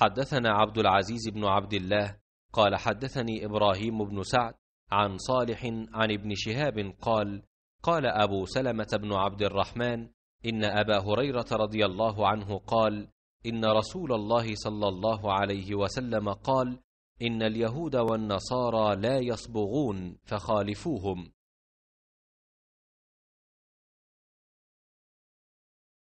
حدثنا عبد العزيز بن عبد الله قال حدثني إبراهيم بن سعد عن صالح عن ابن شهاب قال قال أبو سلمة بن عبد الرحمن إن أبا هريرة رضي الله عنه قال إن رسول الله صلى الله عليه وسلم قال إن اليهود والنصارى لا يصبغون فخالفوهم